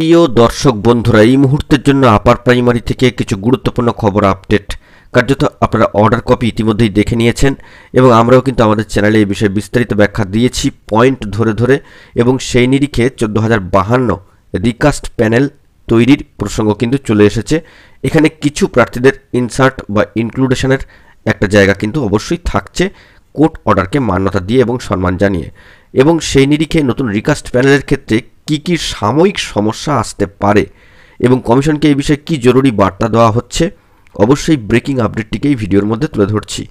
প্রিয় দর্শক বন্ধুরা এই মুহূর্তের জন্য আপার প্রাইমারি থেকে কিছু গুরুত্বপূর্ণ খবর আপডেট কার্যত আপনারা অর্ডার কপি ইতিমধ্যেই দেখে নিয়েছেন এবং আমরাও কিন্তু আমাদের চ্যানেলে এই বিষয়ে বিস্তারিত ব্যাখ্যা দিয়েছি পয়েন্ট ধরে ধরে এবং সেই নিরিখে চোদ্দো হাজার বাহান্ন রিকাস্ট প্যানেল তৈরির প্রসঙ্গ কিন্তু চলে এসেছে এখানে কিছু প্রার্থীদের ইনসার্ট বা ইনক্লুডেশনের একটা জায়গা কিন্তু অবশ্যই থাকছে কোর্ট অর্ডারকে মান্যতা দিয়ে এবং সম্মান জানিয়ে এবং সেই নিরিখে নতুন রিকাস্ট প্যানেলের ক্ষেত্রে কি কি সাময়িক সমস্যা আসতে পারে এবং কমিশনকে এই বিষয়ে কি জরুরি বার্তা দেওয়া হচ্ছে অবশ্যই ব্রেকিং আপডেটটিকেই ভিডিওর মধ্যে তুলে ধরছি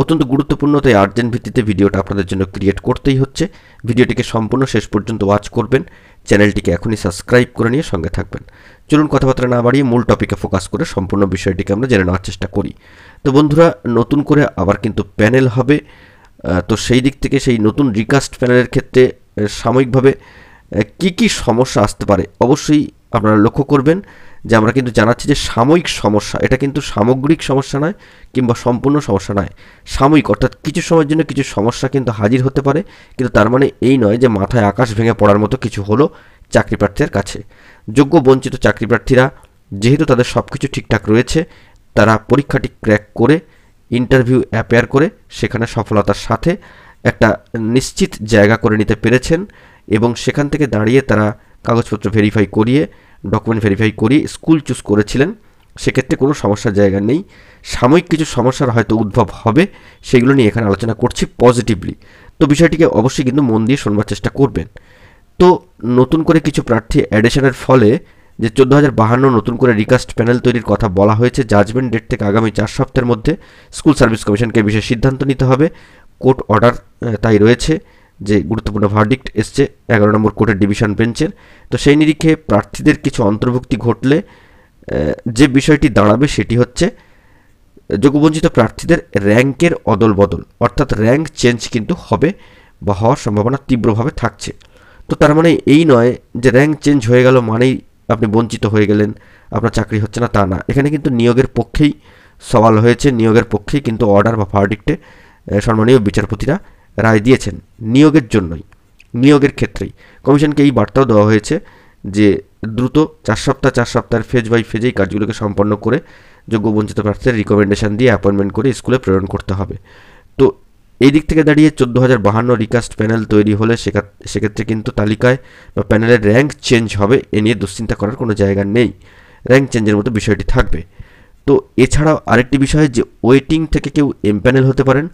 অত্যন্ত গুরুত্বপূর্ণ তাই আর্জেন্ট ভিত্তিতে ভিডিওটা আপনাদের জন্য ক্রিয়েট করতেই হচ্ছে ভিডিওটিকে সম্পূর্ণ শেষ পর্যন্ত ওয়াচ করবেন চ্যানেলটিকে এখনই সাবস্ক্রাইব করে নিয়ে সঙ্গে থাকবেন চলুন কথাবার্তা না বাড়িয়ে মূল টপিকে ফোকাস করে সম্পূর্ণ বিষয়টিকে আমরা জেনে নেওয়ার চেষ্টা করি তো বন্ধুরা নতুন করে আবার কিন্তু প্যানেল হবে তো সেই দিক থেকে সেই নতুন রিকাস্ট প্যানেলের ক্ষেত্রে সাময়িকভাবে কি কি সমস্যা আসতে পারে অবশ্যই আপনারা লক্ষ্য করবেন যে আমরা কিন্তু জানাচ্ছি যে সাময়িক সমস্যা এটা কিন্তু সামগ্রিক সমস্যা নয় কিংবা সম্পূর্ণ সমস্যা নয় সাময়িক অর্থাৎ কিছু সময়ের জন্য কিছু সমস্যা কিন্তু হাজির হতে পারে কিন্তু তার মানে এই নয় যে মাথায় আকাশ ভেঙে পড়ার মতো কিছু হলো চাকরি প্রার্থীর কাছে যোগ্য বঞ্চিত চাকরি প্রার্থীরা যেহেতু তাদের সব কিছু ঠিকঠাক রয়েছে তারা পরীক্ষাটি ক্র্যাক করে ইন্টারভিউ অ্যাপেয়ার করে সেখানে সফলতার সাথে একটা নিশ্চিত জায়গা করে নিতে পেরেছেন এবং সেখান থেকে দাঁড়িয়ে তারা কাগজপত্র ভেরিফাই করিয়ে ডকুমেন্ট ভেরিফাই করিয়ে স্কুল চুজ করেছিলেন সেক্ষেত্রে কোনো সমস্যার জায়গা নেই সাময়িক কিছু সমস্যার হয়তো উদ্ভব হবে সেগুলো নিয়ে এখানে আলোচনা করছি পজিটিভলি তো বিষয়টিকে অবশ্যই কিন্তু মন দিয়ে শোনবার চেষ্টা করবেন তো নতুন করে কিছু প্রার্থী অ্যাডিশনের ফলে যে চোদ্দো হাজার বাহান্ন নতুন করে রিকাস্ট প্যানেল তৈরির কথা বলা হয়েছে জাজমেন্ট ডেট থেকে আগামী চার সপ্তাহের মধ্যে স্কুল সার্ভিস কমিশনকে বিশেষ সিদ্ধান্ত নিতে হবে কোর্ট অর্ডার তাই রয়েছে যে গুরুত্বপূর্ণ ভার্ডিক্ট এসছে এগারো নম্বর কোর্টের ডিভিশন বেঞ্চের তো সেই নিরিখে প্রার্থীদের কিছু অন্তর্ভুক্তি ঘটলে যে বিষয়টি দাঁড়াবে সেটি হচ্ছে যোগ্যবঞ্চিত প্রার্থীদের র্যাঙ্কের অদল বদল অর্থাৎ র্যাঙ্ক চেঞ্জ কিন্তু হবে বা হওয়ার সম্ভাবনা তীব্রভাবে থাকছে তো তার মানে এই নয় যে র্যাঙ্ক চেঞ্জ হয়ে গেল মানেই আপনি বঞ্চিত হয়ে গেলেন আপনার চাকরি হচ্ছে না তা না এখানে কিন্তু নিয়োগের পক্ষেই সওয়াল হয়েছে নিয়োগের পক্ষেই কিন্তু অর্ডার বা ভার্ডিক্টে সম্মানীয় বিচারপতিরা রায় দিয়েছেন নিয়োগের জন্যই নিয়োগের ক্ষেত্রেই কমিশনকে এই বার্তাও দেওয়া হয়েছে যে দ্রুত চার সপ্তাহ চার সপ্তাহের ফেজ বাই ফেজেই কাজগুলোকে সম্পন্ন করে যোগ্য বঞ্চিত প্রার্থীদের রিকমেন্ডেশন দিয়ে অ্যাপয়েন্টমেন্ট করে স্কুলে প্রেরণ করতে হবে তো এই দিক থেকে দাঁড়িয়ে চোদ্দো হাজার বাহান্ন রিকাস্ট প্যানেল তৈরি হলে সেক্ষেত্রে কিন্তু তালিকায় বা প্যানেলের র্যাঙ্ক চেঞ্জ হবে এ নিয়ে দুশ্চিন্তা করার কোনো জায়গা নেই র্যাঙ্ক চেঞ্জের মতো বিষয়টি থাকবে তো এছাড়াও আরেকটি বিষয় যে ওয়েটিং থেকে কেউ এম প্যানেল হতে পারেন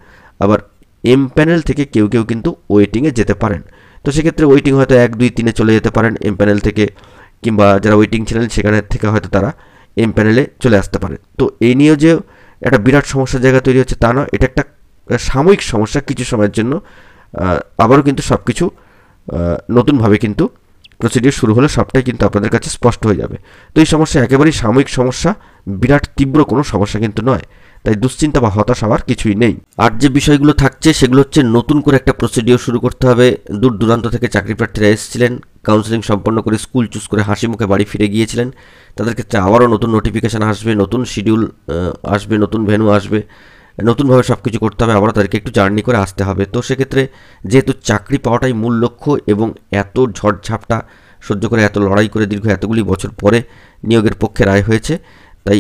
আবার এম প্যানেল থেকে কেউ কেউ কিন্তু ওয়েটিংয়ে যেতে পারেন তো সেক্ষেত্রে ওয়েটিং হয়তো এক দুই তিনে চলে যেতে পারেন এম প্যানেল থেকে কিংবা যারা ওয়েটিং ছিলেন সেখানে থেকে হয়তো তারা এম প্যানেলে চলে আসতে পারে তো এই নিয়েও যে একটা বিরাট সমস্যার জায়গা তৈরি হচ্ছে তা না এটা একটা সাময়িক সমস্যা কিছু সময়ের জন্য আবারও কিন্তু সব কিছু নতুনভাবে কিন্তু প্রসিডিওর শুরু হলে সবটাই কিন্তু আপনাদের কাছে স্পষ্ট হয়ে যাবে তো এই সমস্যা একেবারেই সাময়িক সমস্যা বিরাট তীব্র কোনো সমস্যা কিন্তু নয় তাই দুশ্চিন্তা বা হতাশ হওয়ার কিছুই নেই আর যে বিষয়গুলো থাকছে সেগুলো হচ্ছে নতুন করে একটা প্রসিডিওর শুরু করতে হবে দূর দূরান্ত থেকে চাকরি প্রার্থীরা এসেছিলেন কাউন্সেলিং সম্পন্ন করে স্কুল চুজ করে হাসি মুখে বাড়ি ফিরে গিয়েছিলেন তাদের ক্ষেত্রে আবারও নতুন নোটিফিকেশান আসবে নতুন শিডিউল আসবে নতুন ভেনু আসবে নতুনভাবে সব কিছু করতে হবে আবারও তাদেরকে একটু জার্নি করে আসতে হবে তো সেক্ষেত্রে যেহেতু চাকরি পাওয়াটাই মূল লক্ষ্য এবং এত ঝড়ঝাপটা সহ্য করে এত লড়াই করে দীর্ঘ এতগুলি বছর পরে নিয়োগের পক্ষে রায় হয়েছে তাই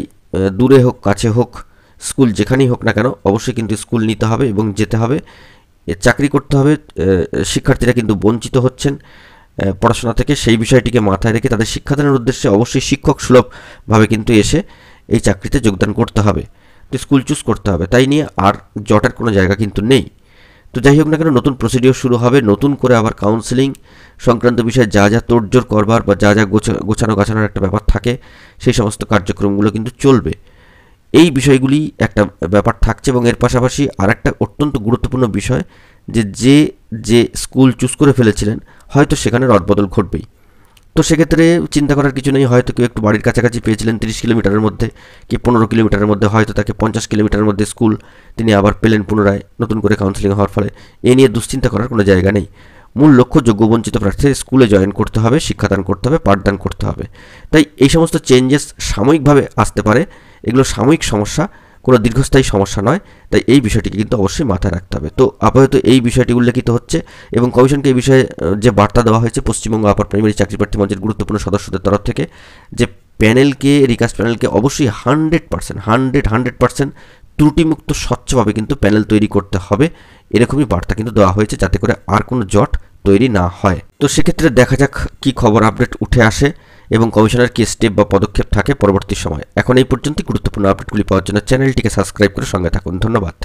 দূরে হোক কাছে হোক স্কুল যেখানেই হোক না কেন অবশ্যই কিন্তু স্কুল নিতে হবে এবং যেতে হবে চাকরি করতে হবে শিক্ষার্থীরা কিন্তু বঞ্চিত হচ্ছেন পড়াশোনা থেকে সেই বিষয়টিকে মাথায় রেখে তাদের শিক্ষাদানের উদ্দেশ্যে অবশ্যই শিক্ষক সুলভভাবে কিন্তু এসে এই চাকরিতে যোগদান করতে হবে তো স্কুল চুজ করতে হবে তাই নিয়ে আর জটার কোনো জায়গা কিন্তু নেই তো যাই হোক না কেন নতুন প্রসিডিওর শুরু হবে নতুন করে আবার কাউন্সেলিং সংক্রান্ত বিষয়ে যা যা তোড়জোড় করবার বা যা যা গোছানো গাছানোর একটা ব্যাপার থাকে সেই সমস্ত কার্যক্রমগুলো কিন্তু চলবে এই বিষয়গুলি একটা ব্যাপার থাকছে এবং এর পাশাপাশি আর একটা অত্যন্ত গুরুত্বপূর্ণ বিষয় যে যে যে স্কুল চুজ করে ফেলেছিলেন হয়তো সেখানে রদবদল ঘটবেই তো সেক্ষেত্রে চিন্তা করার কিছু নেই হয়তো কেউ একটু বাড়ির কাছাকাছি পেয়েছিলেন তিরিশ কিলোমিটারের মধ্যে কি পনেরো কিলোমিটারের মধ্যে হয়তো তাকে পঞ্চাশ কিলোমিটারের মধ্যে স্কুল তিনি আবার পেলেন পুনরায় নতুন করে কাউন্সিলিং হওয়ার ফলে এ নিয়ে দুশ্চিন্তা করার কোনো জায়গা নেই মূল লক্ষ্য যোগ্য বঞ্চিত প্রার্থীদের স্কুলে জয়েন করতে হবে শিক্ষাদান করতে হবে পাঠদান করতে হবে তাই এই সমস্ত চেঞ্জেস সাময়িকভাবে আসতে পারে এগুলো সাময়িক সমস্যা কোনো দীর্ঘস্থায়ী সমস্যা নয় তাই এই বিষয়টিকে কিন্তু অবশ্যই মাথায় রাখতে হবে তো আপাতত এই বিষয়টি উল্লেখিত হচ্ছে এবং কমিশনকে এই বিষয়ে যে বার্তা দেওয়া হয়েছে পশ্চিমবঙ্গ আপার প্রাইমারি চাকরি প্রার্থী মঞ্চের গুরুত্বপূর্ণ সদস্যদের তরফ থেকে যে প্যানেলকে রিকাস্ট প্যানেলকে অবশ্যই hundred percent hundred hundred percent ত্রুটিমুক্ত স্বচ্ছভাবে কিন্তু প্যানেল তৈরি করতে হবে এরকমই বার্তা কিন্তু দেওয়া হয়েছে যাতে করে আর কোনো জট তৈরি না হয় তো সেক্ষেত্রে দেখা যাক কি খবর আপডেট উঠে আসে এবং কমিশনের কি স্টেপ বা পদক্ষেপ থাকে পরবর্তী সময় এখন এই পর্যন্ত গুরুত্বপূর্ণ আপডেটগুলি পাওয়ার জন্য চ্যানেলটিকে সাবস্ক্রাইব করে সঙ্গে থাকুন ধন্যবাদ